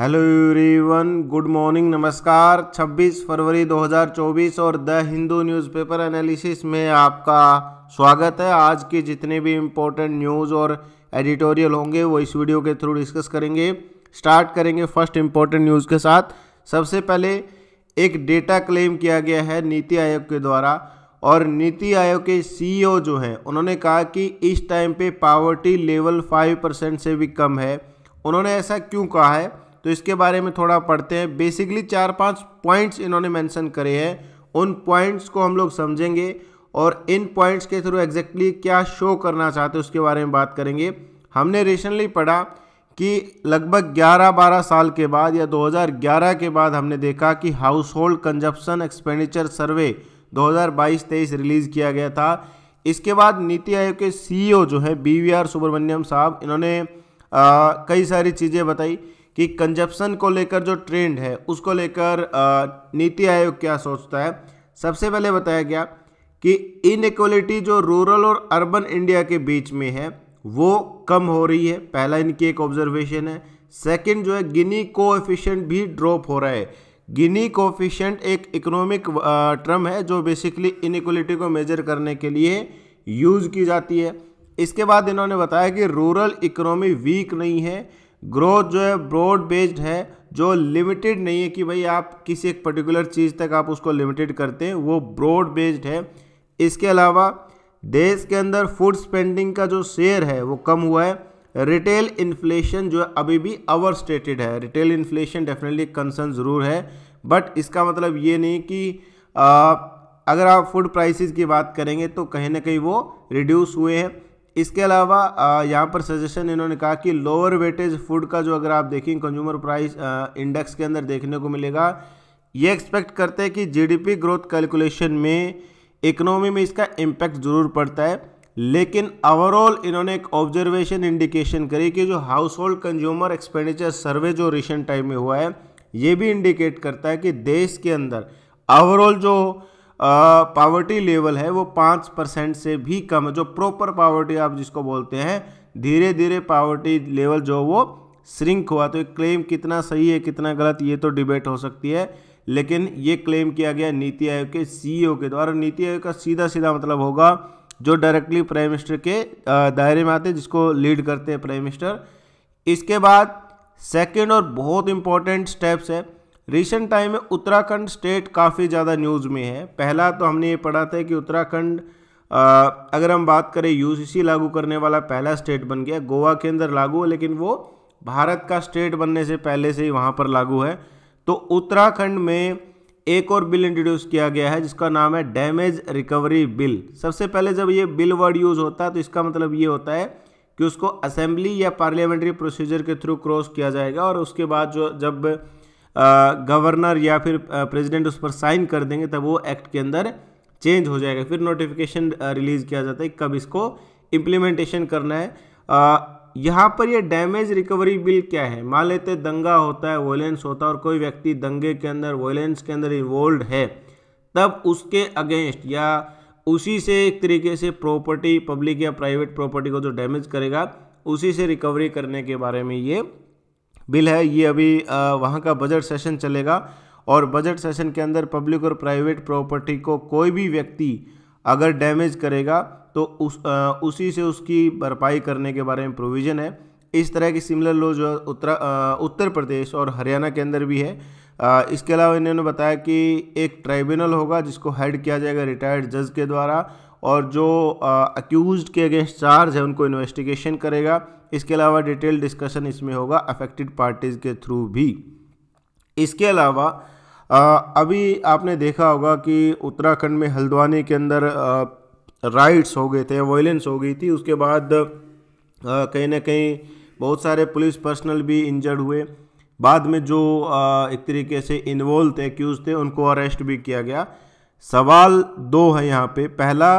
hello everyone good morning नमस्कार 26 फरवरी 2024 और the Hindu newspaper analysis में आपका स्वागत है आज की जितने भी इम्पोर्टेंट न्यूज़ और एडिटोरियल होंगे वो इस वीडियो के थ्रू डिस्कस करेंगे स्टार्ट करेंगे फर्स्ट इम्पोर्टेंट न्यूज़ के साथ सबसे पहले एक डेटा क्लेम किया गया है नीति आयोग के द्वारा और नीति आयोग के सी e जो हैं उन्होंने कहा कि इस टाइम पर पावर्टी लेवल फाइव परसेंट से भी कम है उन्होंने ऐसा क्यों कहा है तो इसके बारे में थोड़ा पढ़ते हैं बेसिकली चार पांच पॉइंट्स इन्होंने मेंशन करे हैं उन पॉइंट्स को हम लोग समझेंगे और इन पॉइंट्स के थ्रू एग्जैक्टली क्या शो करना चाहते हैं उसके बारे में बात करेंगे हमने रिसेंटली पढ़ा कि लगभग 11-12 साल के बाद या 2011 के बाद हमने देखा कि household consumption expenditure survey 2022-23 release किया गया था इसके बाद नीति आयोग के सीईओ e जो है बीवीआर सुब्रमण्यम साहब इन्होंने आ, कई सारी चीज़ें बताई कि कंजप्शन को लेकर जो ट्रेंड है उसको लेकर नीति आयोग क्या सोचता है सबसे पहले बताया गया कि इनक्वलिटी जो रूरल और अर्बन इंडिया के बीच में है वो कम हो रही है पहला इनकी एक ऑब्जर्वेशन है सेकंड जो है गिनी कोएफिशिएंट भी ड्रॉप हो रहा है गिनी कोफिशेंट एक इकोनॉमिक टर्म है जो बेसिकली इनक्वलिटी को मेजर करने के लिए यूज़ की जाती है इसके बाद इन्होंने बताया कि रूरल इकोनॉमी वीक नहीं है ग्रोथ जो है ब्रॉड बेस्ड है जो लिमिटेड नहीं है कि भाई आप किसी एक पर्टिकुलर चीज़ तक आप उसको लिमिटेड करते हैं वो ब्रॉड बेस्ड है इसके अलावा देश के अंदर फूड स्पेंडिंग का जो शेयर है वो कम हुआ है रिटेल इन्फ्लेशन जो है अभी भी अवर स्टेटेड है रिटेल इन्फ्लेशन डेफिनेटली कंसर्न ज़रूर है बट इसका मतलब ये नहीं कि आ, अगर आप फूड प्राइसेस की बात करेंगे तो कहीं ना कहीं वो रिड्यूस हुए हैं इसके अलावा यहाँ पर सजेशन इन्होंने कहा कि लोअर वेटेज फूड का जो अगर आप देखें कंज्यूमर प्राइस इंडेक्स के अंदर देखने को मिलेगा ये एक्सपेक्ट करते हैं कि जीडीपी ग्रोथ कैलकुलेशन में इकोनॉमी में इसका इम्पैक्ट ज़रूर पड़ता है लेकिन ओवरऑल इन्होंने एक ऑब्जर्वेशन इंडिकेशन करी कि जो household consumer expenditure survey जो रिसेंट टाइम में हुआ है ये भी इंडिकेट करता है कि देश के अंदर ओवरऑल जो पावर्टी लेवल है वो पाँच परसेंट से भी कम है जो प्रॉपर पावर्टी आप जिसको बोलते हैं धीरे धीरे पावर्टी लेवल जो वो श्रिंक हुआ तो ये क्लेम कितना सही है कितना गलत ये तो डिबेट हो सकती है लेकिन ये क्लेम किया गया नीति आयोग के सीईओ e के द्वारा नीति आयोग का सीधा सीधा मतलब होगा जो डायरेक्टली प्राइम मिनिस्टर के दायरे में आते जिसको लीड करते हैं प्राइम मिनिस्टर इसके बाद सेकेंड और बहुत इंपॉर्टेंट स्टेप्स है रिसेंट टाइम में उत्तराखंड स्टेट काफ़ी ज़्यादा न्यूज़ में है पहला तो हमने ये पढ़ा था कि उत्तराखंड अगर हम बात करें यू लागू करने वाला पहला स्टेट बन गया गोवा के अंदर लागू है लेकिन वो भारत का स्टेट बनने से पहले से ही वहाँ पर लागू है तो उत्तराखंड में एक और बिल इंट्रोड्यूस किया गया है जिसका नाम है डैमेज रिकवरी बिल सबसे पहले जब ये बिल वर्ड यूज़ होता है तो इसका मतलब ये होता है कि उसको असेंबली या पार्लियामेंट्री प्रोसीजर के थ्रू क्रॉस किया जाएगा और उसके बाद जो जब गवर्नर या फिर प्रेसिडेंट उस पर साइन कर देंगे तब वो एक्ट के अंदर चेंज हो जाएगा फिर नोटिफिकेशन रिलीज किया जाता है कब इसको इम्प्लीमेंटेशन करना है यहाँ पर ये डैमेज रिकवरी बिल क्या है मान लेते दंगा होता है वॉयलेंस होता है और कोई व्यक्ति दंगे के अंदर वॉयलेंस के अंदर इन्वॉल्व है तब उसके अगेंस्ट या उसी से एक तरीके से प्रॉपर्टी पब्लिक या प्राइवेट प्रॉपर्टी को जो डैमेज करेगा उसी से रिकवरी करने के बारे में ये बिल है ये अभी वहाँ का बजट सेशन चलेगा और बजट सेशन के अंदर पब्लिक और प्राइवेट प्रॉपर्टी को कोई भी व्यक्ति अगर डैमेज करेगा तो उस आ, उसी से उसकी भरपाई करने के बारे में प्रोविज़न है इस तरह की सिमिलर लॉ जो उत्तरा उत्तर प्रदेश और हरियाणा के अंदर भी है आ, इसके अलावा इन्होंने बताया कि एक ट्राइब्यूनल होगा जिसको हेड किया जाएगा रिटायर्ड जज के द्वारा और जो अक्यूज़ के अगेंस्ट चार्ज है उनको इन्वेस्टिगेशन करेगा इसके अलावा डिटेल डिस्कशन इसमें होगा अफेक्टेड पार्टीज़ के थ्रू भी इसके अलावा अभी आपने देखा होगा कि उत्तराखंड में हल्द्वानी के अंदर राइट्स हो गए थे वायलेंस हो गई थी उसके बाद कहीं ना कहीं बहुत सारे पुलिस पर्सनल भी इंजर्ड हुए बाद में जो एक तरीके से इन्वॉल्व थे एक्यूज़ थे उनको अरेस्ट भी किया गया सवाल दो है यहाँ पे पहला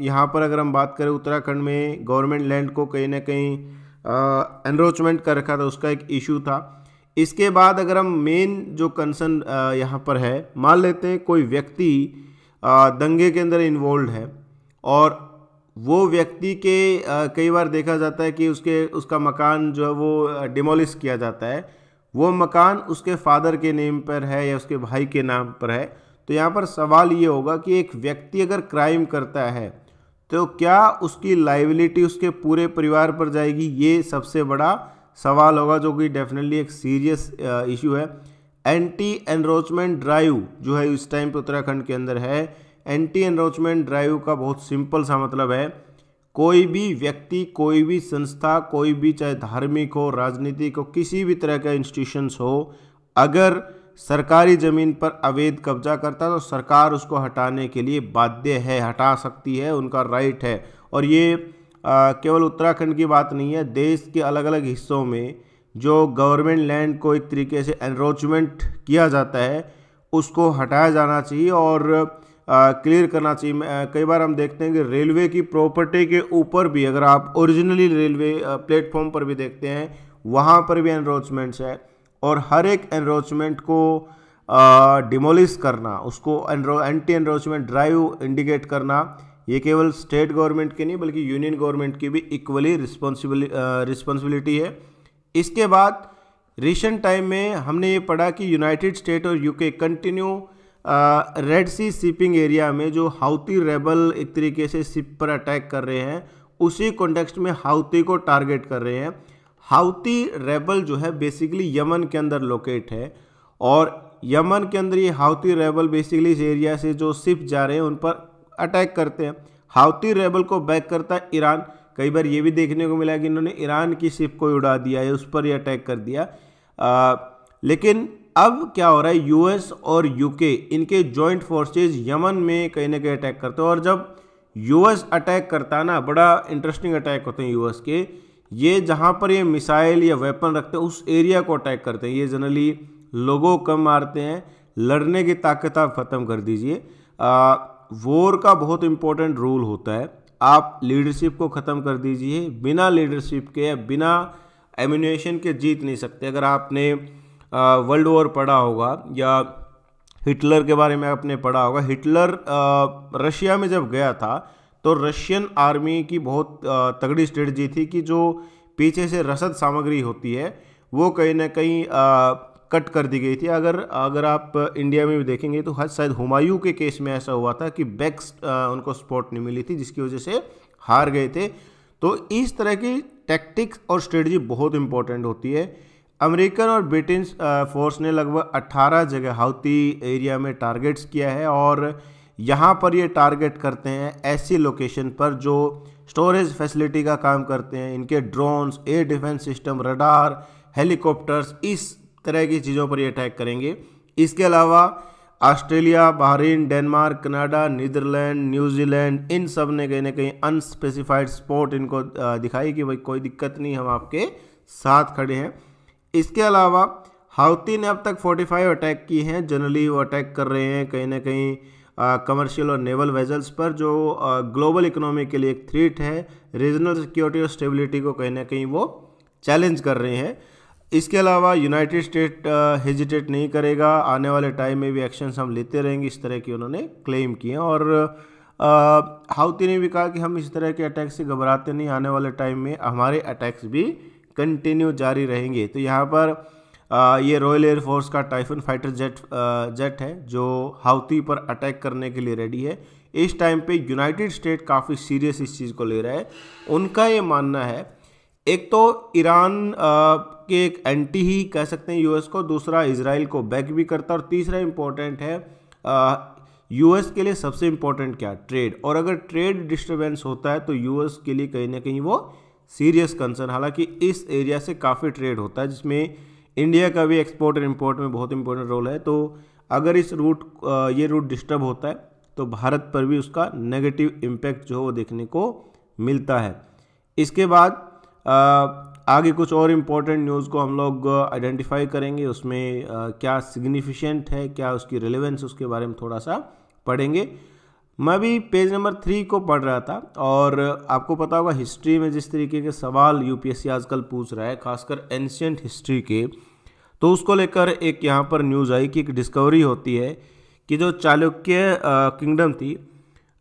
यहाँ पर अगर हम बात करें उत्तराखंड में गवर्नमेंट लैंड को कहीं ना कहीं एनरोचमेंट कर रखा था उसका एक इशू था इसके बाद अगर हम मेन जो कंसर्न यहाँ पर है मान लेते हैं कोई व्यक्ति दंगे के अंदर इन्वॉल्व है और वो व्यक्ति के कई बार देखा जाता है कि उसके उसका मकान जो है वो डिमोलिश किया जाता है वो मकान उसके फादर के नेम पर है या उसके भाई के नाम पर है तो यहाँ पर सवाल ये होगा कि एक व्यक्ति अगर क्राइम करता है तो क्या उसकी लाइबिलिटी उसके पूरे परिवार पर जाएगी ये सबसे बड़ा सवाल होगा जो कि डेफिनेटली एक सीरियस इशू है एंटी एनरोचमेंट ड्राइव जो है इस टाइम पर उत्तराखंड के अंदर है एंटी एनरोचमेंट ड्राइव का बहुत सिंपल सा मतलब है कोई भी व्यक्ति कोई भी संस्था कोई भी चाहे धार्मिक हो राजनीतिक हो किसी भी तरह का इंस्टीट्यूशंस हो अगर सरकारी ज़मीन पर अवैध कब्जा करता है तो सरकार उसको हटाने के लिए बाध्य है हटा सकती है उनका राइट है और ये आ, केवल उत्तराखंड की बात नहीं है देश के अलग अलग हिस्सों में जो गवर्नमेंट लैंड को एक तरीके से एनरोचमेंट किया जाता है उसको हटाया जाना चाहिए और क्लियर करना चाहिए कई बार हम देखते हैं कि रेलवे की प्रॉपर्टी के ऊपर भी अगर आप ओरिजिनली रेलवे प्लेटफॉर्म पर भी देखते हैं वहाँ पर भी एनरोचमेंट्स है और हर एक एनरोचमेंट को डिमोलिश करना उसको एंटी एनरोचमेंट ड्राइव इंडिकेट करना ये केवल स्टेट गवर्नमेंट की नहीं बल्कि यूनियन गवर्नमेंट की भी इक्वली रिस्पॉन्सिबिल रिस्पॉन्सिबिलिटी है इसके बाद रिसेंट टाइम में हमने ये पढ़ा कि यूनाइटेड स्टेट और UK continue Red Sea shipping area में जो हाउती रेबल एक तरीके से शिप पर अटैक कर रहे हैं उसी कॉन्टेक्स्ट में हाउती को टारगेट कर रहे हैं हाउती रेबल जो है बेसिकली यमन के अंदर लोकेट है और यमन के अंदर ये हाउती रेबल बेसिकली इस एरिया से जो सिप जा रहे हैं उन पर अटैक करते हैं हाउती रेबल को बैक करता है ईरान कई बार ये भी देखने को मिला कि इन्होंने ईरान की सिप को उड़ा दिया है उस पर ही अटैक कर दिया आ, लेकिन अब क्या हो रहा है यूएस और यूके इनके जॉइंट फोर्सेज यमन में कहीं ना कहीं अटैक करते हैं और जब यूएस अटैक करता ना बड़ा इंटरेस्टिंग अटैक होते हैं यूएस के ये जहाँ पर ये मिसाइल या वेपन रखते हैं उस एरिया को अटैक करते हैं ये जनरली लोगों कम मारते हैं लड़ने की ताकत आप ख़त्म कर दीजिए वोर का बहुत इम्पोर्टेंट रोल होता है आप लीडरशिप को ख़त्म कर दीजिए बिना लीडरशिप के या बिना एम्यूनेशन के जीत नहीं सकते अगर आपने वर्ल्ड वॉर पढ़ा होगा या हिटलर के बारे में आपने पढ़ा होगा हिटलर रशिया में जब गया था तो रशियन आर्मी की बहुत तगड़ी स्ट्रेटजी थी कि जो पीछे से रसद सामग्री होती है वो कहीं ना कहीं कट कर दी गई थी अगर अगर आप इंडिया में भी देखेंगे तो शायद हुमायूं के केस में ऐसा हुआ था कि बैक्स उनको स्पॉट नहीं मिली थी जिसकी वजह से हार गए थे तो इस तरह की टैक्टिक्स और स्ट्रेटजी बहुत इंपॉर्टेंट होती है अमेरिकन और ब्रिटिश फोर्स ने लगभग 18 जगह हाउती एरिया में टारगेट्स किया है और यहाँ पर ये टारगेट करते हैं ऐसी लोकेशन पर जो स्टोरेज फैसिलिटी का काम करते हैं इनके drones air defence system radar helicopters इस तरह की चीज़ों पर ये अटैक करेंगे इसके अलावा Australia Bahrain Denmark Canada Netherland New Zealand इन सब ने कहीं ना कहीं अनस्पेसिफाइड स्पॉट इनको दिखाई कि भाई कोई दिक्कत नहीं हम आपके साथ खड़े हैं इसके अलावा हाउती ने अब तक 45 अटैक किए हैं जनरली वो अटैक कर रहे हैं कहीं ना कहीं कमर्शियल और नेवल वेजल्स पर जो ग्लोबल इकोनॉमी के लिए एक थ्रीट है रीजनल सिक्योरिटी और स्टेबिलिटी को कहीं ना कहीं वो चैलेंज कर रहे हैं इसके अलावा यूनाइटेड स्टेट हेजिटेट नहीं करेगा आने वाले टाइम में भी एक्शन हम लेते रहेंगे इस तरह की उन्होंने क्लेम किए और हाउती ने भी कहा कि हम इस तरह के अटैक से घबराते नहीं आने वाले टाइम में हमारे अटैक्स भी कंटिन्यू जारी रहेंगे तो यहाँ पर ये रॉयल एयरफोर्स का टाइफन फाइटर जेट जेट है जो हाउती पर अटैक करने के लिए रेडी है इस टाइम पे यूनाइटेड स्टेट काफ़ी सीरियस इस चीज़ को ले रहा है उनका ये मानना है एक तो ईरान के एक एंटी ही कह सकते हैं यूएस को दूसरा इसराइल को बैक भी करता और तीसरा इम्पोर्टेंट है यूएस के लिए सबसे इम्पोर्टेंट क्या ट्रेड और अगर ट्रेड डिस्टर्बेंस होता है तो यूएस के लिए कहीं ना कहीं वो सीरियस कंसर्न हालांकि इस एरिया से काफ़ी ट्रेड होता है जिसमें इंडिया का भी एक्सपोर्ट और इम्पोर्ट में बहुत इंपॉर्टेंट रोल है तो अगर इस रूट ये रूट डिस्टर्ब होता है तो भारत पर भी उसका नेगेटिव इम्पैक्ट जो है वो देखने को मिलता है इसके बाद आगे कुछ और इम्पोर्टेंट न्यूज़ को हम लोग आइडेंटिफाई करेंगे उसमें क्या सिग्निफिशेंट है क्या उसकी रिलेवेंस उसके बारे में थोड़ा सा पढ़ेंगे मैं भी पेज नंबर थ्री को पढ़ रहा था और आपको पता होगा हिस्ट्री में जिस तरीके के सवाल यूपीएससी आजकल पूछ रहा है खासकर एंशियंट हिस्ट्री के तो उसको लेकर एक यहाँ पर न्यूज़ आई कि एक डिस्कवरी होती है कि जो चालुक्य किंगडम थी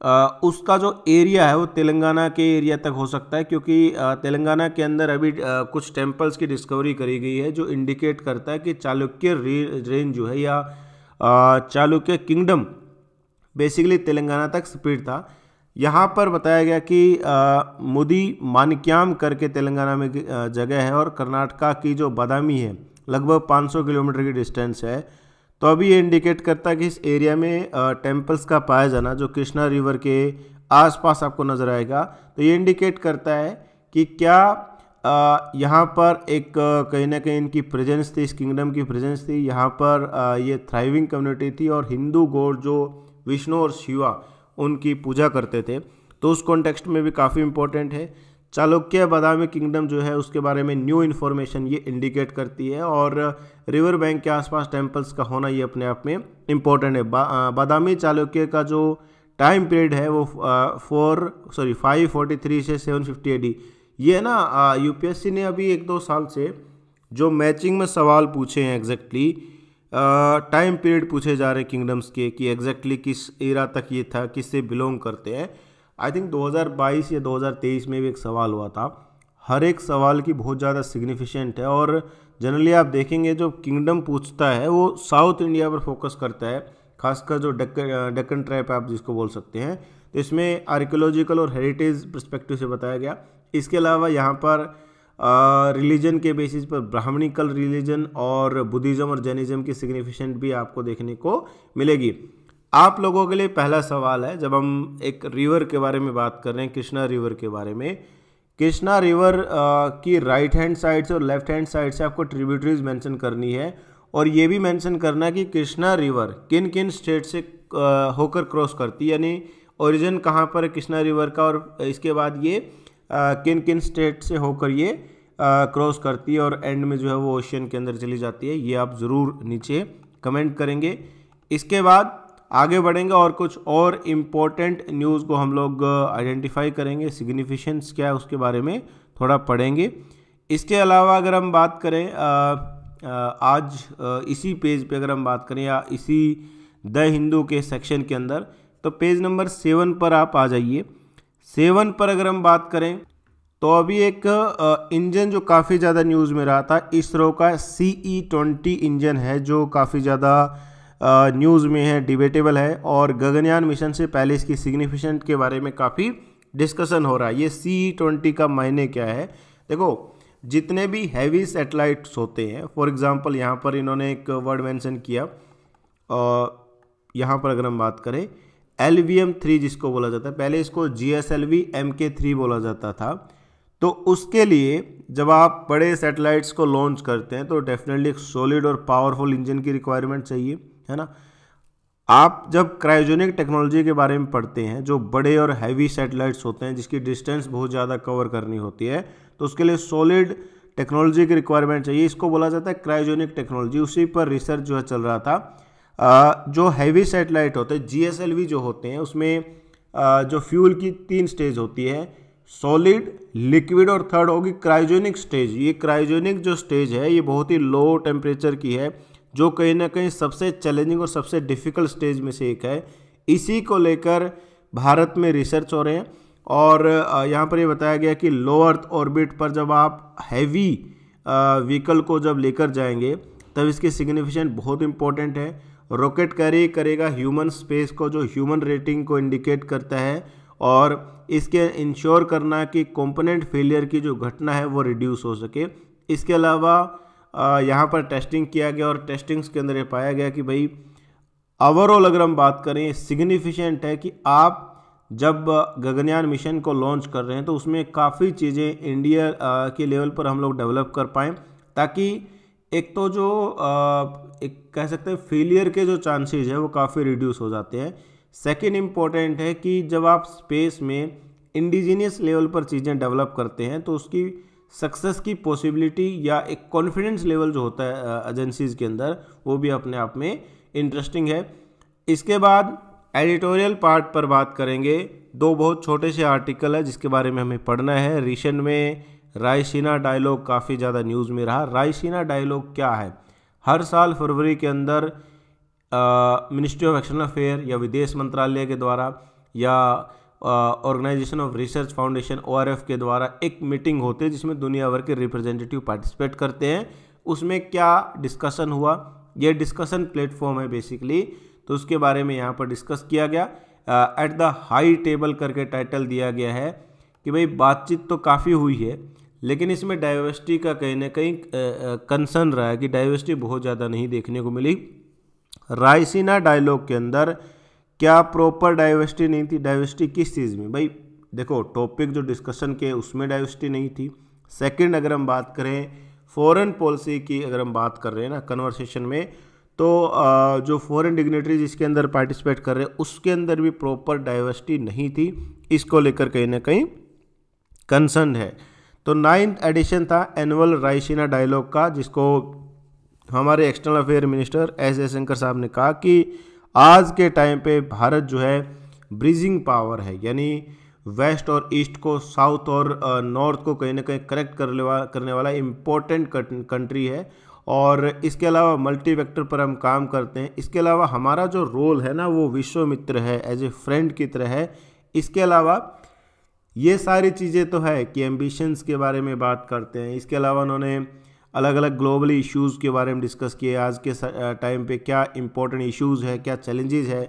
आ, उसका जो एरिया है वो तेलंगाना के एरिया तक हो सकता है क्योंकि तेलंगाना के अंदर अभी आ, कुछ टेम्पल्स की डिस्कवरी करी गई है जो इंडिकेट करता है कि चालुक्य रेंज जो है या चालुक्य किंगडम बेसिकली तेलंगाना तक स्पीड था यहाँ पर बताया गया कि मुदी मानिक्याम करके तेलंगाना में जगह है और कर्नाटका की जो बादामी है लगभग 500 किलोमीटर की डिस्टेंस है तो अभी ये इंडिकेट करता है कि इस एरिया में टेम्पल्स का पाया जाना जो कृष्णा रिवर के आसपास आपको नज़र आएगा तो ये इंडिकेट करता है कि क्या यहाँ पर एक कहीं ना कहीं इनकी प्रेजेंस थी इस किंगडम की प्रेजेंस थी यहाँ पर ये थ्राइविंग कम्युनिटी थी और हिंदू गोड जो विष्णु और शिवा उनकी पूजा करते थे तो उस कॉन्टेक्स्ट में भी काफ़ी इंपॉर्टेंट है चालुक्य बदामी किंगडम जो है उसके बारे में न्यू इन्फॉर्मेशन ये इंडिकेट करती है और रिवर बैंक के आसपास टेम्पल्स का होना ये अपने आप में इम्पोर्टेंट है बादामी चालुक्य का जो टाइम पीरियड है वो four sorry five forty three से सेवन फिफ्टी एडी ये है ना यूपीएससी ने अभी एक दो साल से जो मैचिंग में सवाल पूछे हैं एग्जैक्टली exactly, टाइम पीरियड पूछे जा रहे किंगडम्स के कि एग्जैक्टली किस एरा तक ये था किससे बिलोंग करते हैं आई थिंक 2022 या 2023 में भी एक सवाल हुआ था हर एक सवाल की बहुत ज़्यादा सिग्निफिशेंट है और जनरली आप देखेंगे जो किंगडम पूछता है वो साउथ इंडिया पर फोकस करता है खासकर जो डक्कन डक्कन ट्रैप आप जिसको बोल सकते हैं तो इसमें आर्कियोलॉजिकल और हेरिटेज परस्पेक्टिव से बताया गया इसके अलावा यहाँ पर रिलीजन के बेसिस पर ब्राह्मणिकल रिलीजन और बुद्धिज़्म और जैनिज़्म की सिग्निफिकेंट भी आपको देखने को मिलेगी आप लोगों के लिए पहला सवाल है जब हम एक रिवर के बारे में बात कर रहे हैं कृष्णा रिवर के बारे में कृष्णा रिवर की राइट हैंड साइड से और लेफ्ट हैंड साइड से आपको ट्रिब्यूटरीज मेंशन करनी है और ये भी मेंशन करना कि कृष्णा रिवर किन किन स्टेट से होकर क्रॉस करती यानी ओरिजिन कहाँ पर कृष्णा रिवर का और इसके बाद ये किन किन स्टेट से होकर ये क्रॉस करती है और एंड में जो है वो ओशियन के अंदर चली जाती है ये आप ज़रूर नीचे कमेंट करेंगे इसके बाद आगे बढ़ेंगे और कुछ और इम्पोर्टेंट न्यूज़ को हम लोग आइडेंटिफाई करेंगे सिग्निफिशेंस क्या है उसके बारे में थोड़ा पढ़ेंगे इसके अलावा अगर हम बात करें आ, आ, आज इसी पेज पे अगर हम बात करें या इसी द हिंदू के सेक्शन के अंदर तो पेज नंबर सेवन पर आप आ जाइए सेवन पर अगर हम बात करें तो अभी एक इंजन जो काफ़ी ज़्यादा न्यूज़ में रहा था इसरो का सी ई ट्वेंटी इंजन है जो काफ़ी ज़्यादा न्यूज़ में है डिबेटेबल है और गगनयान मिशन से पहले इसकी सिग्निफिकेंट के बारे में काफ़ी डिस्कशन हो रहा है ये सी ई ट्वेंटी का मायने क्या है देखो जितने भी हैवी सेटेलाइट्स होते हैं फॉर एग्ज़ाम्पल यहाँ पर इन्होंने एक वर्ड मैंसन किया यहाँ पर अगर हम बात करें एल वी एम थ्री जिसको बोला जाता है पहले इसको G S L V M K three बोला जाता था तो उसके लिए जब आप बड़े सैटेलाइट्स को लॉन्च करते हैं तो डेफिनेटली एक सॉलिड और पावरफुल इंजन की रिक्वायरमेंट चाहिए है ना आप जब क्रायोजेनिक टेक्नोलॉजी के बारे में पढ़ते हैं जो बड़े और हैवी सैटेलाइट्स होते हैं जिसकी डिस्टेंस बहुत ज़्यादा कवर करनी होती है तो उसके लिए सॉलिड टेक्नोलॉजी की रिक्वायरमेंट चाहिए इसको बोला जाता है क्रायोजेनिक टेक्नोलॉजी उसी पर रिसर्च जो है चल रहा था जो हैवी सेटेलाइट होते हैं जी जो होते हैं उसमें जो फ्यूल की तीन स्टेज होती है सॉलिड लिक्विड और थर्ड होगी क्रायोजेनिक स्टेज ये क्रायोजेनिक जो स्टेज है ये बहुत ही लो टेम्परेचर की है जो कहीं ना कहीं सबसे चैलेंजिंग और सबसे डिफ़िकल्ट स्टेज में से एक है इसी को लेकर भारत में रिसर्च हो रहे हैं और यहाँ पर ये बताया गया कि लो अर्थ ऑर्बिट पर जब आप हैवी व्हीकल को जब लेकर जाएंगे तब इसकी सिग्निफिकेंट बहुत इंपॉर्टेंट है रॉकेट कैरी करेगा ह्यूमन स्पेस को जो ह्यूमन रेटिंग को इंडिकेट करता है और इसके इंश्योर करना कि कंपोनेंट फेलियर की जो घटना है वो रिड्यूस हो सके इसके अलावा यहाँ पर टेस्टिंग किया गया और टेस्टिंग्स के अंदर पाया गया कि भाई ओवरऑल अगर हम बात करें सिग्निफिशेंट है कि आप जब गगनयान मिशन को लॉन्च कर रहे हैं तो उसमें काफ़ी चीज़ें इंडिया के लेवल पर हम लोग डेवलप कर पाएँ ताकि एक तो जो एक कह सकते हैं फेलियर के जो चांसेज है वो काफ़ी रिड्यूस हो जाते हैं सेकेंड इम्पॉर्टेंट है कि जब आप स्पेस में इंडिजीनियस लेवल पर चीज़ें डेवलप करते हैं तो उसकी सक्सेस की पॉसिबिलिटी या एक कॉन्फिडेंस लेवल जो होता है एजेंसीज़ के अंदर वो भी अपने आप में इंटरेस्टिंग है इसके बाद एडिटोरियल पार्ट पर बात करेंगे दो बहुत छोटे से आर्टिकल है जिसके बारे में हमें पढ़ना है रिसेंट में रायसीना डायलॉग काफ़ी ज़्यादा न्यूज़ में रहा रायसीना डायलॉग क्या है हर साल फरवरी के अंदर मिनिस्ट्री ऑफ एक्सटर्नल अफेयर या विदेश मंत्रालय के द्वारा या organisation of research foundation O के द्वारा एक मीटिंग होती है जिसमें दुनिया भर के रिप्रेजेंटेटिव पार्टिसिपेट करते हैं उसमें क्या डिस्कशन हुआ यह डिस्कशन प्लेटफॉर्म है बेसिकली तो उसके बारे में यहाँ पर डिस्कस किया गया एट द हाई टेबल करके टाइटल दिया गया है कि भाई बातचीत तो काफ़ी हुई है लेकिन इसमें डाइवर्सिटी का कहीं ना कहीं कंसर्न रहा है कि डाइवर्सिटी बहुत ज़्यादा नहीं देखने को मिली रायसीना डायलॉग के अंदर क्या प्रॉपर डाइवर्सिटी नहीं थी डाइवर्सिटी किस चीज़ में भाई देखो टॉपिक जो डिस्कशन के उसमें डाइवर्सिटी नहीं थी सेकंड अगर हम बात करें फॉरेन पॉलिसी की अगर हम बात कर रहे हैं ना कन्वर्सेशन में तो जो फॉरेन डिग्नेटरीज इसके अंदर पार्टिसिपेट कर रहे हैं उसके अंदर भी प्रॉपर डाइवर्सिटी नहीं थी इसको लेकर कहीं ना कहीं कंसर्न है तो नाइन्थ एडिशन था एनुअल रायसीना डायलॉग का जिसको हमारे external affair minister S Jaishankar साहब ने कहा कि आज के टाइम पे भारत जो है ब्रिजिंग पावर है यानी वेस्ट और ईस्ट को साउथ और नॉर्थ को कहीं ना कहीं करेक्ट करने वाला करने वाला इम्पोर्टेंट कंट्री है और इसके अलावा मल्टी वैक्टर पर हम काम करते हैं इसके अलावा हमारा जो रोल है ना वो विश्व मित्र है एज ए फ्रेंड की तरह है इसके अलावा ये सारी चीज़ें तो है कि एम्बिशंस के बारे में बात करते हैं इसके अलावा उन्होंने अलग अलग ग्लोबली इश्यूज़ के बारे में डिस्कस किए आज के टाइम पे क्या इम्पोर्टेंट इश्यूज़ है क्या चैलेंजेस है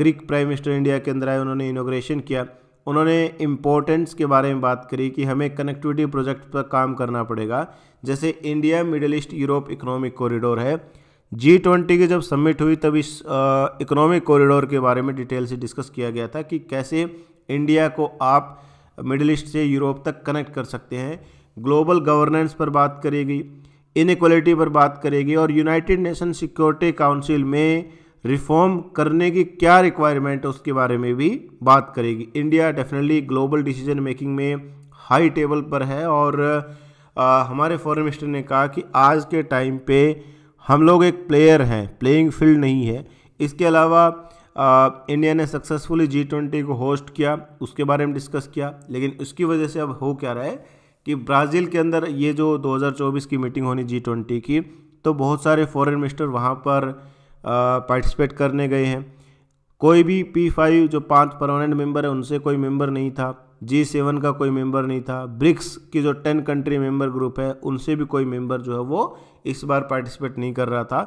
ग्रीक प्राइम मिनिस्टर इंडिया के अंदर आए उन्होंने इनोग्रेशन किया उन्होंने इम्पोर्टेंस के बारे में बात करी कि हमें कनेक्टिविटी प्रोजेक्ट पर काम करना पड़ेगा जैसे India Middle East Europe economic corridor है जी ट्वेंटी की जब सबमिट हुई तब इस इकोनॉमिक कॉरिडोर के बारे में डिटेल से डिस्कस किया गया था कि कैसे इंडिया को आप मिडिल ईस्ट से यूरोप तक कनेक्ट कर सकते हैं ग्लोबल गवर्नेंस पर बात करेगी इनक्वलिटी पर बात करेगी और यूनाइटेड नेशन सिक्योरिटी काउंसिल में रिफॉर्म करने की क्या रिक्वायरमेंट है उसके बारे में भी बात करेगी India definitely global decision making में हाई टेबल पर है और आ, हमारे फॉरेन मिनिस्टर ने कहा कि आज के टाइम पे हम लोग एक प्लेयर हैं प्लेइंग फील्ड नहीं है इसके अलावा इंडिया ने सक्सेसफुली जी ट्वेंटी को होस्ट किया उसके बारे में डिस्कस किया लेकिन उसकी वजह से अब हो क्या रहा है कि ब्राज़ील के अंदर ये जो 2024 की मीटिंग होनी जी ट्वेंटी की तो बहुत सारे फॉरेन मिनिस्टर वहाँ पर पार्टिसिपेट करने गए हैं कोई भी पी फाइव जो पांच परमानेंट मेंबर है उनसे कोई मेंबर नहीं था जी सेवन का कोई मेंबर नहीं था ब्रिक्स की जो टेन कंट्री मेंबर ग्रुप है उनसे भी कोई मेंबर जो है वो इस बार पार्टिसिपेट नहीं कर रहा था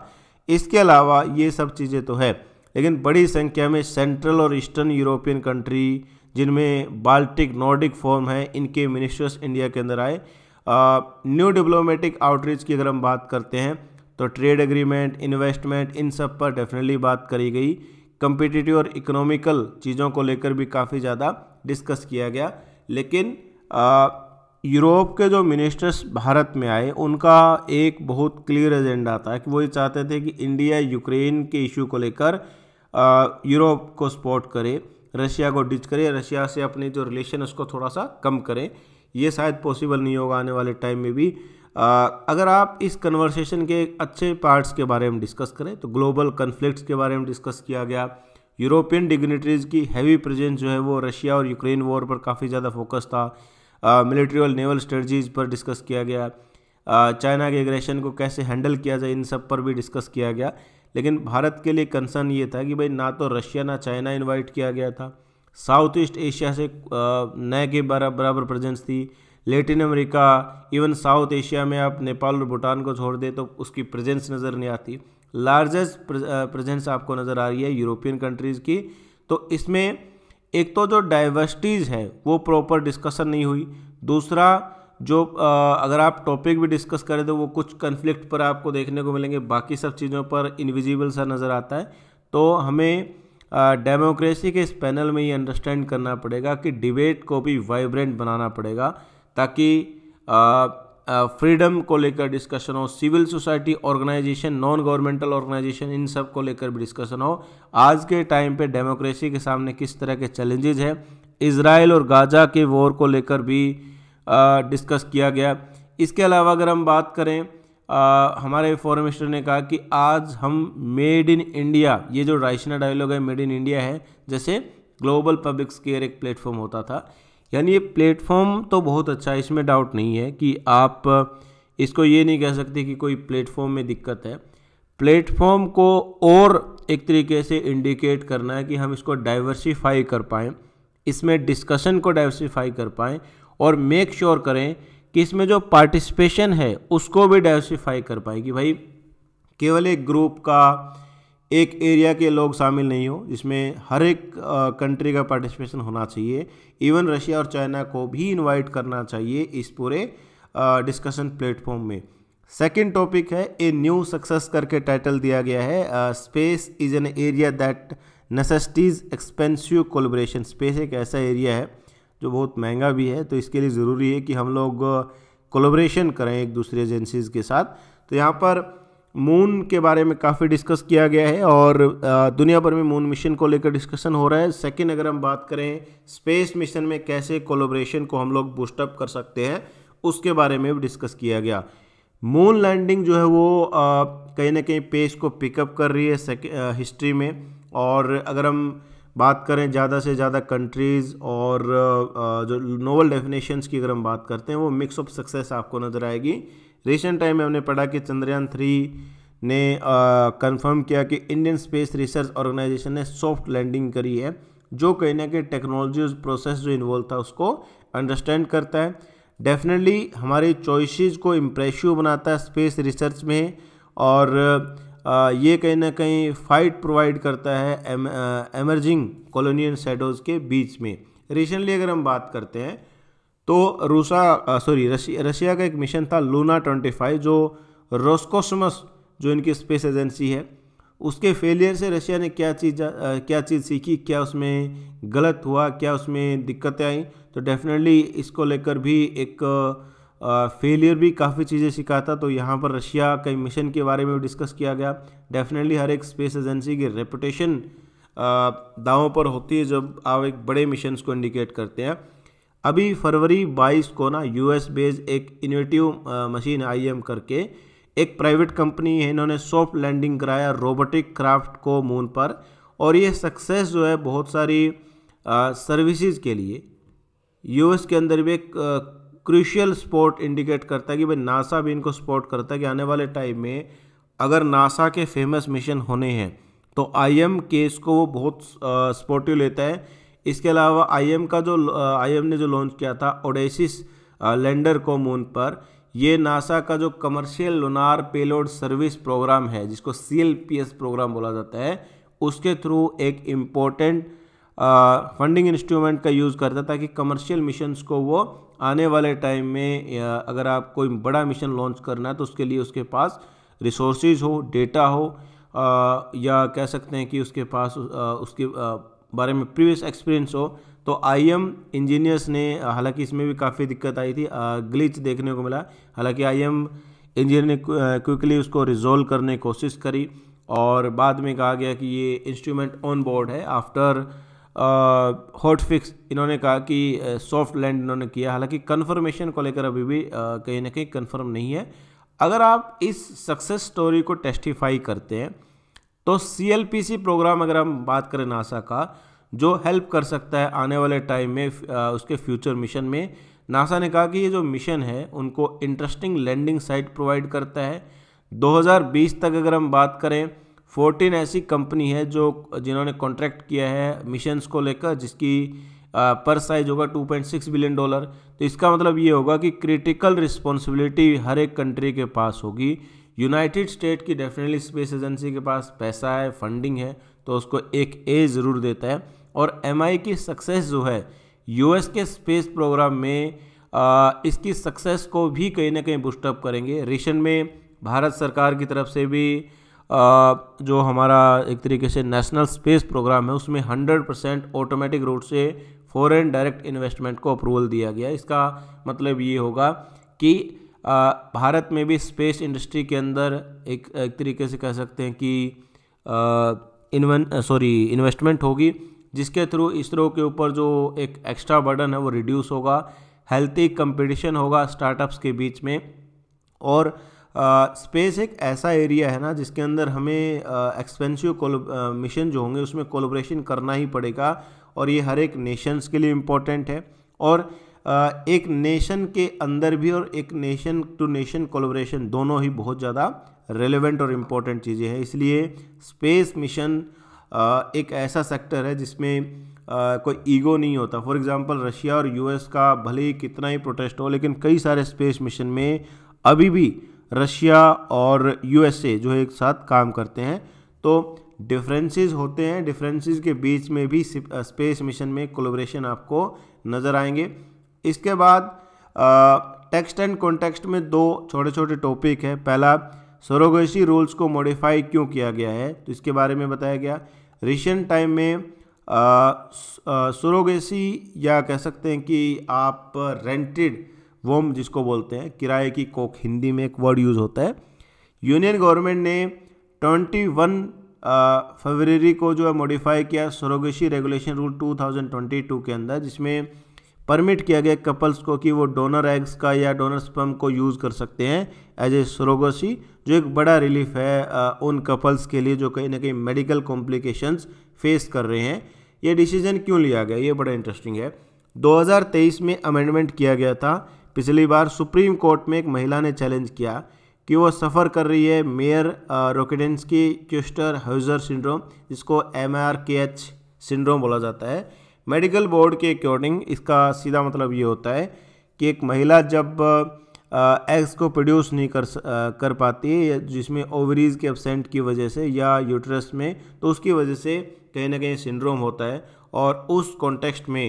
इसके अलावा ये सब चीज़ें तो है लेकिन बड़ी संख्या में सेंट्रल और ईस्टर्न यूरोपियन कंट्री जिनमें बाल्टिक नॉर्डिक फॉर्म है इनके मिनिस्टर्स इंडिया के अंदर आए न्यू डिप्लोमेटिक आउटरीच की अगर हम बात करते हैं तो ट्रेड एग्रीमेंट इन्वेस्टमेंट इन सब पर डेफिनेटली बात करी गई कंपिटिटिव और इकोनॉमिकल चीज़ों को लेकर भी काफ़ी ज़्यादा डिस्कस किया गया लेकिन यूरोप के जो मिनिस्टर्स भारत में आए उनका एक बहुत क्लियर एजेंडा था कि वो ये चाहते थे कि इंडिया यूक्रेन के इशू को लेकर यूरोप को सपोर्ट करे रशिया को डिच करे रशिया से अपनी जो रिलेशन उसको थोड़ा सा कम करें ये शायद पॉसिबल नहीं होगा आने वाले टाइम में भी आ, अगर आप इस कन्वर्सेशन के अच्छे पार्ट्स के बारे में डिस्कस करें तो ग्लोबल कन्फ्लिक्ट्स के बारे में डिस्कस किया गया यूरोपियन डिग्निटरीज की हैवी प्रेजेंस जो है वो रशिया और यूक्रेन वॉर पर काफ़ी ज़्यादा फोकस था मिलिट्री और नेवल स्ट्रेटजीज पर डिस्कस किया गया चाइना के एग्रेशन को कैसे हैंडल किया जाए इन सब पर भी डिस्कस किया गया लेकिन भारत के लिए कंसर्न ये था कि भाई ना तो रशिया ना चाइना इन्वाइट किया गया था साउथ ईस्ट एशिया से नए के बराबर प्रेजेंस थी Latin America even South Asia में आप नेपाल और भूटान को छोड़ दें तो उसकी प्रेजेंस नज़र नहीं आती लार्जेस्ट प्रेजेंस आपको नज़र आ रही है यूरोपियन कंट्रीज़ की तो इसमें एक तो जो डाइवर्सिटीज़ हैं वो प्रॉपर डिस्कशन नहीं हुई दूसरा जो अगर आप टॉपिक भी डिस्कस करें तो वो कुछ कन्फ्लिक्ट पर आपको देखने को मिलेंगे बाकी सब चीज़ों पर इनविजिबल सा नज़र आता है तो हमें डेमोक्रेसी के इस पैनल में ये अंडरस्टैंड करना पड़ेगा कि डिबेट को भी वाइब्रेंट बनाना पड़ेगा ताकि फ्रीडम को लेकर डिस्कशन हो civil society organisation non governmental organisation इन सब को लेकर भी डिस्कशन हो आज के टाइम पे डेमोक्रेसी के सामने किस तरह के चैलेंजेज हैं इसराइल और गाजा के वॉर को लेकर भी डिस्कस किया गया इसके अलावा अगर हम बात करें आ, हमारे फॉरन मिनिस्टर ने कहा कि आज हम मेड इन इंडिया ये जो राइशना डायलॉग है मेड इन इंडिया है जैसे ग्लोबल पब्लिक स्केयर एक प्लेटफॉर्म होता था यानी ये प्लेटफॉर्म तो बहुत अच्छा है इसमें डाउट नहीं है कि आप इसको ये नहीं कह सकते कि कोई प्लेटफॉर्म में दिक्कत है प्लेटफॉर्म को और एक तरीके से इंडिकेट करना है कि हम इसको डाइवर्सीफाई कर पाएँ इसमें डिस्कशन को डाइवर्सीफाई कर पाएँ और मेक श्योर sure करें कि इसमें जो पार्टिसिपेशन है उसको भी डाइवर्सिफाई कर पाए कि भाई केवल एक ग्रुप का एक एरिया के लोग शामिल नहीं हो इसमें हर एक कंट्री का पार्टिसिपेशन होना चाहिए इवन रशिया और चाइना को भी इनवाइट करना चाहिए इस पूरे डिस्कशन प्लेटफॉर्म में सेकंड टॉपिक है ए न्यू सक्सेस करके टाइटल दिया गया है space is an area that necessitates expensive collaboration space एक ऐसा एरिया है जो बहुत महंगा भी है तो इसके लिए ज़रूरी है कि हम लोग कोलोब्रेशन करें एक दूसरे एजेंसीज़ के साथ तो यहाँ पर मून के बारे में काफ़ी डिस्कस किया गया है और दुनिया भर में मून मिशन को लेकर डिस्कशन हो रहा है सेकेंड अगर हम बात करें स्पेस मिशन में कैसे कोलोब्रेशन को हम लोग बूस्टअप कर सकते हैं उसके बारे में भी डिस्कस किया गया मून लैंडिंग जो है वो कहीं ना कहीं पेस को पिकअप कर रही है हिस्ट्री में और अगर हम बात करें ज़्यादा से ज़्यादा कंट्रीज़ और जो नोवल डेफिनेशंस की अगर हम बात करते हैं वो मिक्स ऑफ सक्सेस आपको नज़र आएगी रिसेंट टाइम में हमने पढ़ा कि चंद्रयान थ्री ने कंफर्म किया कि इंडियन स्पेस रिसर्च ऑर्गेनाइजेशन ने सॉफ्ट लैंडिंग करी है जो कहीं ना कहीं टेक्नोलॉजी प्रोसेस जो इन्वॉल्व था उसको अंडरस्टैंड करता है डेफिनेटली हमारी चॉइसेस को इम्प्रेसिव बनाता है स्पेस रिसर्च में और ये कहीं ना कहीं फाइट प्रोवाइड करता है एम, एमर्जिंग कॉलोनियन शेडोज़ के बीच में रिसेंटली अगर हम बात करते हैं तो रूसा सॉरी रशिया का एक मिशन था लूना फाइव जो रोस्कोसमस जो इनकी स्पेस एजेंसी है उसके फेलियर से रशिया ने क्या चीज़ क्या चीज़ सीखी क्या उसमें गलत हुआ क्या उसमें दिक्कतें आई तो डेफिनेटली इसको लेकर भी एक फेलियर भी काफ़ी चीज़ें सिखाता तो यहाँ पर रशिया के मिशन के बारे में भी डिस्कस किया गया डेफिनेटली हर एक स्पेस एजेंसी की रेपुटेशन दावों पर होती है जब आप एक बड़े मिशन को इंडिकेट करते हैं अभी फरवरी 22 को ना यूएस बेस्ड एक इनोवेटिव मशीन आईएम करके एक प्राइवेट कंपनी है इन्होंने सॉफ्ट लैंडिंग कराया रोबोटिक क्राफ्ट को मून पर और ये सक्सेस जो है बहुत सारी सर्विसेज के लिए यूएस के अंदर भी एक क्रूशियल स्पॉट इंडिकेट करता है कि भाई नासा भी इनको सपोर्ट करता है कि आने वाले टाइम में अगर नासा के फेमस मिशन होने हैं तो आईएम केस को वो बहुत सपोर्टिव लेता है इसके अलावा आईएम का जो आईएम ने जो लॉन्च किया था ओडेसिस लैंडर को मून पर ये नासा का जो commercial lunar payload service program है जिसको सी प्रोग्राम बोला जाता है उसके थ्रू एक इम्पोर्टेंट फंडिंग इंस्ट्रूमेंट का यूज़ करता ताकि कमर्शियल मिशंस को वो आने वाले टाइम में अगर आप कोई बड़ा मिशन लॉन्च करना है तो उसके लिए उसके पास रिसोर्स हो डेटा हो आ, या कह सकते हैं कि उसके पास आ, उसके आ, बारे में प्रीवियस एक्सपीरियंस हो तो आई एम इंजीनियर्स ने हालांकि इसमें भी काफ़ी दिक्कत आई थी ग्लिच देखने को मिला हालांकि आई एम इंजीनियर ने क्विकली उसको रिजोल्व करने की कोशिश करी और बाद में कहा गया कि ये इंस्ट्रूमेंट ऑन बोर्ड है आफ्टर हॉट फिक्स इन्होंने कहा कि सॉफ्ट लैंड इन्होंने किया हालांकि कन्फर्मेशन को लेकर अभी भी कहीं ना कहीं कन्फर्म नहीं है अगर आप इस सक्सेस स्टोरी को टेस्टिफाई करते हैं तो सी प्रोग्राम अगर हम बात करें नासा का जो हेल्प कर सकता है आने वाले टाइम में उसके फ्यूचर मिशन में नासा ने कहा कि ये जो मिशन है उनको इंटरेस्टिंग लैंडिंग साइट प्रोवाइड करता है 2020 तक अगर हम बात करें फोर्टीन ऐसी कंपनी है जो जिन्होंने कॉन्ट्रैक्ट किया है मिशंस को लेकर जिसकी पर साइज होगा 2.6 बिलियन डॉलर तो इसका मतलब ये होगा कि क्रिटिकल रिस्पॉन्सिबिलिटी हर एक कंट्री के पास होगी यूनाइटेड स्टेट की डेफिनेटली स्पेस एजेंसी के पास पैसा है फंडिंग है तो उसको एक ए ज़रूर देता है और एम की सक्सेस जो है यू के स्पेस प्रोग्राम में आ, इसकी सक्सेस को भी कहीं ना कहीं बुस्टअप करेंगे रिशन में भारत सरकार की तरफ से भी जो हमारा एक तरीके से नेशनल स्पेस प्रोग्राम है उसमें 100 परसेंट ऑटोमेटिक रूट से फॉरेन डायरेक्ट इन्वेस्टमेंट को अप्रूवल दिया गया इसका मतलब ये होगा कि भारत में भी स्पेस इंडस्ट्री के अंदर एक एक तरीके से कह सकते हैं कि इन्वन सॉरी इन्वेस्टमेंट होगी जिसके थ्रू इसरो के ऊपर जो एक एक्स्ट्रा बर्डन है वो रिड्यूस होगा हेल्थी कंपटीशन होगा स्टार्टअप्स के बीच में और स्पेस एक ऐसा एरिया है ना जिसके अंदर हमें एक्सपेंसिव मिशन जो होंगे उसमें कोलोब्रेशन करना ही पड़ेगा और ये हर एक नेशंस के लिए इम्पोर्टेंट है और uh, एक नेशन के अंदर भी और एक नेशन टू नेशन कोलोब्रेशन दोनों ही बहुत ज़्यादा रेलिवेंट और इम्पोर्टेंट चीज़ें हैं इसलिए स्पेस मिशन uh, एक ऐसा सेक्टर है जिसमें Uh, कोई ईगो नहीं होता फॉर एग्जांपल रशिया और यूएस का भले ही कितना ही प्रोटेस्ट हो लेकिन कई सारे स्पेस मिशन में अभी भी रशिया और यूएसए जो है एक साथ काम करते हैं तो डिफरेंसेस होते हैं डिफरेंसेस के बीच में भी स्पेस मिशन में कोलोब्रेशन आपको नज़र आएंगे इसके बाद टेक्स्ट एंड कॉन्टेक्स्ट में दो छोटे छोटे टॉपिक हैं पहला सरोगेसी रूल्स को मॉडिफाई क्यों किया गया है तो इसके बारे में बताया गया रिसेंट टाइम में सरोगेसी या कह सकते हैं कि आप रेंटेड वोम जिसको बोलते हैं किराए की कोख हिंदी में एक वर्ड यूज़ होता है यूनियन गवर्नमेंट ने ट्वेंटी वन फरवरी को जो है मॉडिफाई किया सरोगेसी रेगुलेशन रूल 2022 के अंदर जिसमें परमिट किया गया कपल्स को कि वो डोनर एग्स का या डोनर स्पम को यूज़ कर सकते हैं एज ए सरोगेसी जो एक बड़ा रिलीफ है आ, उन कपल्स के लिए जो कहीं ना कहीं मेडिकल कॉम्प्लिकेशंस फेस कर रहे हैं ये डिसीजन क्यों लिया गया ये बड़ा इंटरेस्टिंग है 2023 में अमेंडमेंट किया गया था पिछली बार सुप्रीम कोर्ट में एक महिला ने चैलेंज किया कि वो सफ़र कर रही है Mayer Rokitansky Kuster Hauser syndrome जिसको M R K H syndrome बोला जाता है मेडिकल बोर्ड के अकॉर्डिंग इसका सीधा मतलब ये होता है कि एक महिला जब एग्स को प्रोड्यूस नहीं कर कर पाती जिसमें ओवरीज के एबसेंट की वजह से या यूट्रस में तो उसकी वजह से कहीं ना कहीं सिंड्रोम होता है और उस कॉन्टेक्स्ट में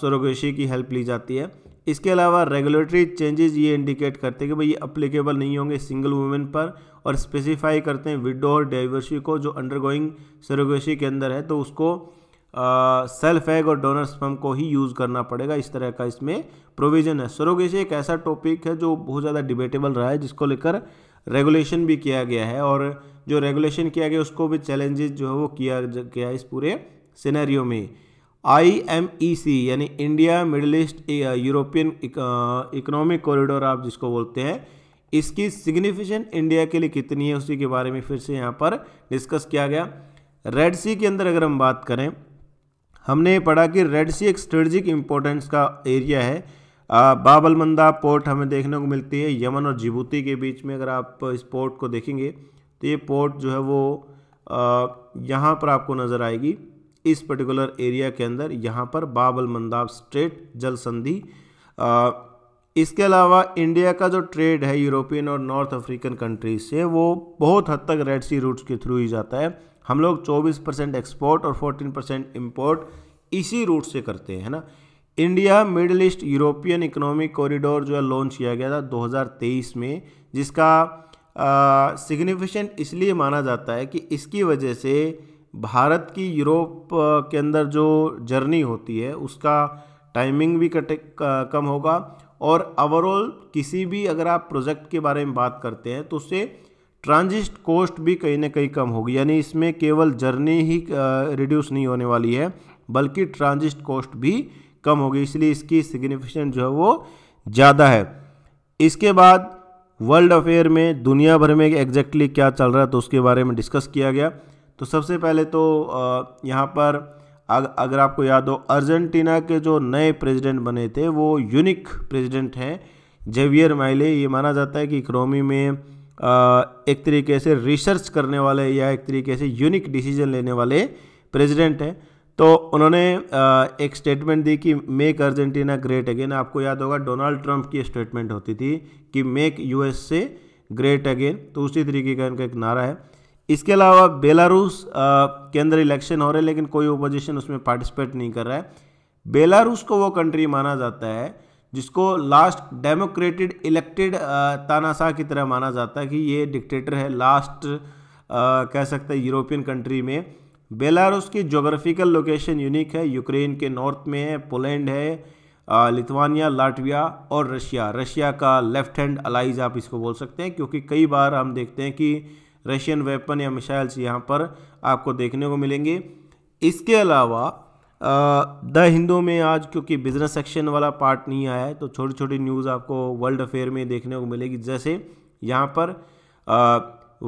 सोरोगेशी की हेल्प ली जाती है इसके अलावा रेगुलेटरी चेंजेस ये इंडिकेट करते हैं कि भाई ये अप्लीकेबल नहीं होंगे सिंगल वुमेन पर और स्पेसिफाई करते हैं विडो और डाइवर्सी को जो अंडरगोइंग सरोगेसी के अंदर है तो उसको सेल्फ एग और डोनर स्पम को ही यूज़ करना पड़ेगा इस तरह का इसमें प्रोविज़न है सरोगेसी एक ऐसा टॉपिक है जो बहुत ज़्यादा डिबेटेबल रहा है जिसको लेकर रेगुलेशन भी किया गया है और जो रेगुलेशन किया गया उसको भी चैलेंजेस जो है वो किया गया इस पूरे सिनेरियो में आई एम ई सी यानी India Middle East European economic corridor आप जिसको बोलते हैं इसकी सिग्निफिकेंट इंडिया के लिए कितनी है उसी के बारे में फिर से यहाँ पर डिस्कस किया गया रेड सी के अंदर अगर हम बात करें हमने पढ़ा कि रेड सी एक स्ट्रेटजिक इम्पोर्टेंस का एरिया है बाबलमंदा पोर्ट हमें देखने को मिलती है यमन और जिबूती के बीच में अगर आप इस पोर्ट को देखेंगे तो ये पोर्ट जो है वो यहाँ पर आपको नज़र आएगी इस पर्टिकुलर एरिया के अंदर यहाँ पर बाबल मंदाब स्ट्रेट जल संधि इसके अलावा इंडिया का जो ट्रेड है यूरोपियन और नॉर्थ अफ्रीकन कंट्रीज से वो बहुत हद तक रेड सी रूट्स के थ्रू ही जाता है हम लोग 24 परसेंट एक्सपोर्ट और 14 परसेंट इम्पोर्ट इसी रूट से करते हैं ना India Middle East European economic corridor जो है लॉन्च किया गया था 2023 में जिसका सिग्निफिकेंट इसलिए माना जाता है कि इसकी वजह से भारत की यूरोप के अंदर जो जर्नी होती है उसका टाइमिंग भी कटे कम होगा और ओवरऑल किसी भी अगर आप प्रोजेक्ट के बारे में बात करते हैं तो उससे ट्रांजिट कॉस्ट भी कहीं ना कहीं कम होगी यानी इसमें केवल जर्नी ही रिड्यूस नहीं होने वाली है बल्कि ट्रांजिट कॉस्ट भी कम होगी इसलिए इसकी सिग्निफिकेंट जो है वो ज़्यादा है इसके बाद वर्ल्ड अफेयर में दुनिया भर में एग्जैक्टली क्या चल रहा है तो उसके बारे में डिस्कस किया गया तो सबसे पहले तो यहाँ पर अगर आपको याद हो अर्जेंटीना के जो नए प्रेसिडेंट बने थे वो यूनिक प्रेसिडेंट हैं जेवियर माइले ये माना जाता है कि इकनॉमी में एक तरीके से रिसर्च करने वाले या एक तरीके से यूनिक डिसीजन लेने वाले प्रेसिडेंट हैं तो उन्होंने एक स्टेटमेंट दी कि मेक अर्जेंटीना ग्रेट अगेन आपको याद होगा डोनाल्ड ट्रंप की स्टेटमेंट होती थी कि मेक यूएसए ग्रेट अगेन तो उसी तरीके का इनका एक नारा है इसके अलावा बेलारूस के अंदर इलेक्शन हो रहे हैं लेकिन कोई ओपोजिशन उसमें पार्टिसिपेट नहीं कर रहा है बेलारूस को वो कंट्री माना जाता है जिसको लास्ट डेमोक्रेटेड इलेक्टेड तानाशाह की तरह माना जाता है कि ये डिक्टेटर है लास्ट आ, कह सकते हैं यूरोपियन कंट्री में बेलारूस की जोग्राफिकल लोकेशन यूनिक है यूक्रेन के नॉर्थ में है पोलैंड है लिथवानिया लाटविया और रशिया रशिया का लेफ्ट हैंड अलाइज आप इसको बोल सकते हैं क्योंकि कई बार हम देखते हैं कि रशियन वेपन या मिसाइल्स यहाँ पर आपको देखने को मिलेंगे इसके अलावा द हिंदू में आज क्योंकि बिजनेस सेक्शन वाला पार्ट नहीं आया है तो छोटी छोटी न्यूज़ आपको वर्ल्ड अफेयर में देखने को मिलेगी जैसे यहाँ पर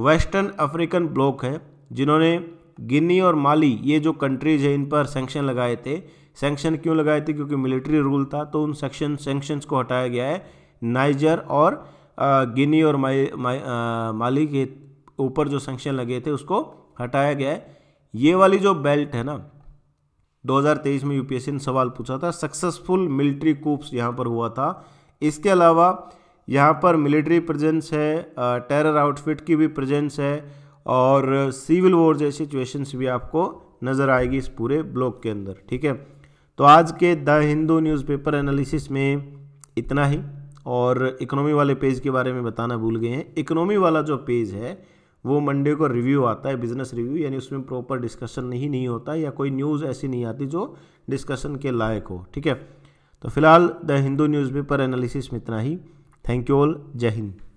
वेस्टर्न अफ्रीकन ब्लॉक है जिन्होंने गिनी और माली ये जो कंट्रीज है इन पर सेंक्शन लगाए थे सेंक्शन क्यों लगाए थे क्योंकि मिलिट्री रूल था तो उन सेक्शन सेंक्शंस को हटाया गया है नाइजर और गिनी और माई, माई, आ, माली के ऊपर जो सेंक्शन लगे थे उसको हटाया गया है ये वाली जो बेल्ट है ना 2023 में यूपीएससी ने सवाल पूछा था सक्सेसफुल मिलिट्री कूप्स यहाँ पर हुआ था इसके अलावा यहाँ पर मिलिट्री प्रेजेंस है टेरर आउटफिट की भी प्रेजेंस है और सिविल वॉर जैसी सिचुएशंस भी आपको नज़र आएगी इस पूरे ब्लॉक के अंदर ठीक है तो आज के द हिंदू न्यूज़पेपर एनालिसिस में इतना ही और इकोनॉमी वाले पेज के बारे में बताना भूल गए हैं इकोनॉमी वाला जो पेज है वो मंडे को रिव्यू आता है बिजनेस रिव्यू यानी उसमें प्रॉपर डिस्कशन नहीं नहीं होता या कोई न्यूज़ ऐसी नहीं आती जो डिस्कशन के लायक हो ठीक है तो फिलहाल द हिंदू न्यूज़पेपर एनालिसिस में इतना ही थैंक यू ऑल जय हिंद